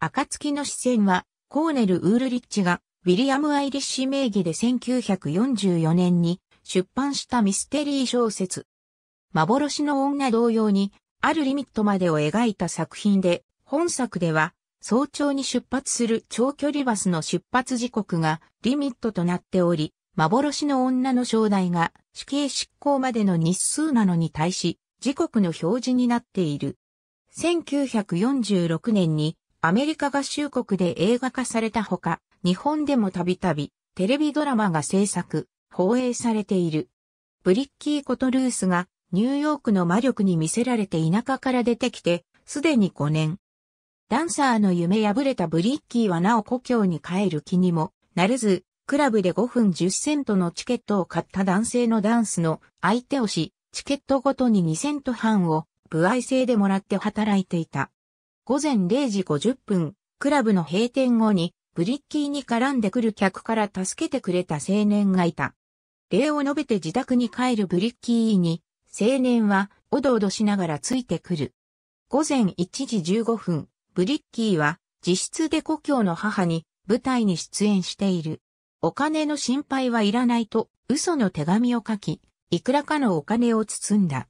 暁の視線は、コーネル・ウールリッチが、ウィリアム・アイリッシュ名義で1944年に出版したミステリー小説。幻の女同様に、あるリミットまでを描いた作品で、本作では、早朝に出発する長距離バスの出発時刻がリミットとなっており、幻の女の正代が死刑執行までの日数なのに対し、時刻の表示になっている。1946年にアメリカ合衆国で映画化されたほか、日本でもたびたびテレビドラマが制作、放映されている。ブリッキー・コトルースがニューヨークの魔力に見せられて田舎から出てきて、すでに5年。ダンサーの夢破れたブリッキーはなお故郷に帰る気にもなれず、クラブで5分10セントのチケットを買った男性のダンスの相手をし、チケットごとに2セント半を部合制でもらって働いていた。午前0時50分、クラブの閉店後に、ブリッキーに絡んでくる客から助けてくれた青年がいた。礼を述べて自宅に帰るブリッキーに、青年は、おどおどしながらついてくる。午前1時15分、ブリッキーは、自室で故郷の母に、舞台に出演している。お金の心配はいらないと、嘘の手紙を書き、いくらかのお金を包んだ。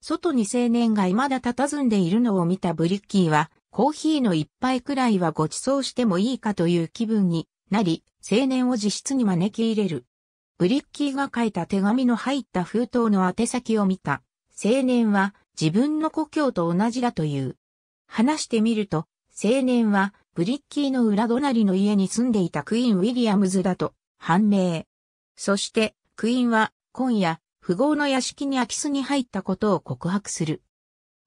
外に青年が未だ佇んでいるのを見たブリッキーは、コーヒーの一杯くらいはご馳走してもいいかという気分になり、青年を自室に招き入れる。ブリッキーが書いた手紙の入った封筒の宛先を見た。青年は自分の故郷と同じだという。話してみると、青年はブリッキーの裏隣の家に住んでいたクイーン・ウィリアムズだと判明。そして、クイーンは今夜、富豪の屋敷に空き巣に入ったことを告白する。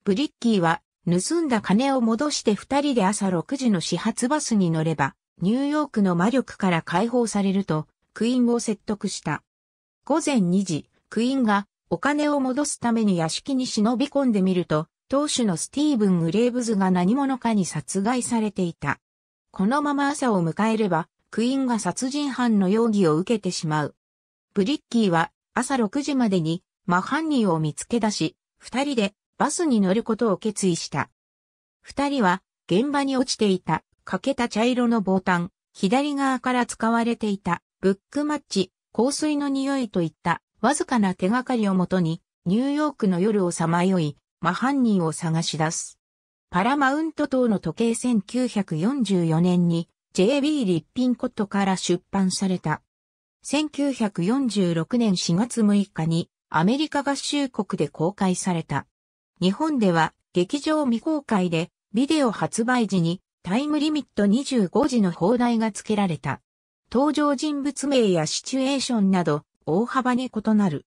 ブリッキーは盗んだ金を戻して二人で朝6時の始発バスに乗れば、ニューヨークの魔力から解放されると、クイーンを説得した。午前2時、クイーンがお金を戻すために屋敷に忍び込んでみると、当主のスティーブン・グレーブズが何者かに殺害されていた。このまま朝を迎えれば、クイーンが殺人犯の容疑を受けてしまう。ブリッキーは朝6時までに真犯人を見つけ出し、二人でバスに乗ることを決意した。二人は現場に落ちていた欠けた茶色のボタン、左側から使われていたブックマッチ、香水の匂いといったわずかな手がかりをもとにニューヨークの夜をさまよい、真犯人を探し出す。パラマウント等の時計1944年に JB 立品コットから出版された。1946年4月6日にアメリカ合衆国で公開された。日本では劇場未公開でビデオ発売時にタイムリミット25時の放題が付けられた。登場人物名やシチュエーションなど大幅に異なる。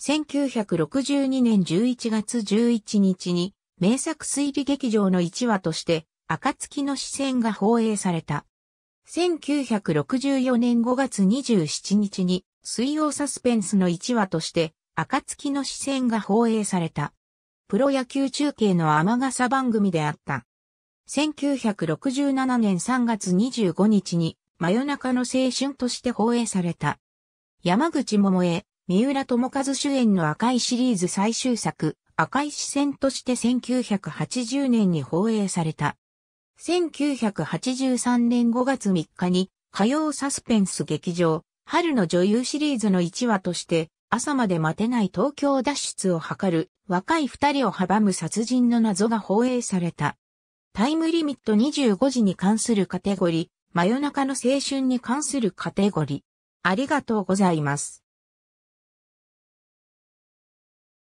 1962年11月11日に名作推理劇場の1話として暁の視線が放映された。1964年5月27日に水曜サスペンスの1話として暁の視線が放映された。プロ野球中継の雨傘番組であった。1967年3月25日に真夜中の青春として放映された。山口桃江、三浦智和主演の赤いシリーズ最終作、赤い視線として1980年に放映された。1983年5月3日に、火曜サスペンス劇場、春の女優シリーズの1話として、朝まで待てない東京脱出を図る若い二人を阻む殺人の謎が放映された。タイムリミット25時に関するカテゴリー、真夜中の青春に関するカテゴリー。ありがとうございます。